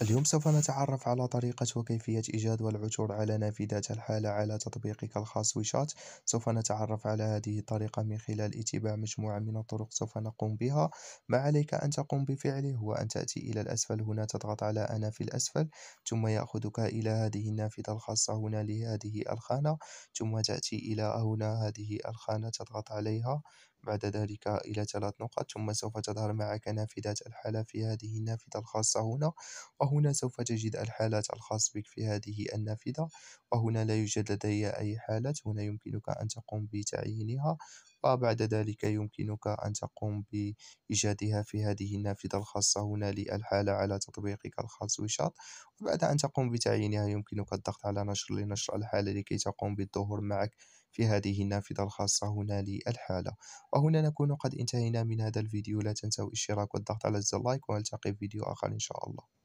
اليوم سوف نتعرف على طريقة وكيفية إيجاد والعثور على نافذة الحالة على تطبيقك الخاص ويشات سوف نتعرف على هذه الطريقة من خلال اتباع مجموعة من الطرق سوف نقوم بها ما عليك أن تقوم بفعله هو أن تأتي إلى الأسفل هنا تضغط على أنا في الأسفل ثم يأخذك إلى هذه النافذة الخاصة هنا لهذه الخانة ثم تأتي إلى هنا هذه الخانة تضغط عليها بعد ذلك إلى ثلاث نقاط ثم سوف تظهر معك نافذة الحالة في هذه النافذة الخاصة هنا وهنا سوف تجد الحالات الخاص بك في هذه النافذة وهنا لا يوجد لدي أي حالات هنا يمكنك أن تقوم بتعيينها وبعد ذلك يمكنك أن تقوم بإيجادها في هذه النافذة الخاصة هنا للحالة على تطبيقك الخاص وشات وبعد أن تقوم بتعيينها يمكنك الضغط على نشر لنشر الحالة لكي تقوم بالظهور معك في هذه النافذة الخاصة هنا للحالة وهنا نكون قد انتهينا من هذا الفيديو لا تنسوا الاشتراك والضغط على زر لايك ونلتقي في فيديو آخر إن شاء الله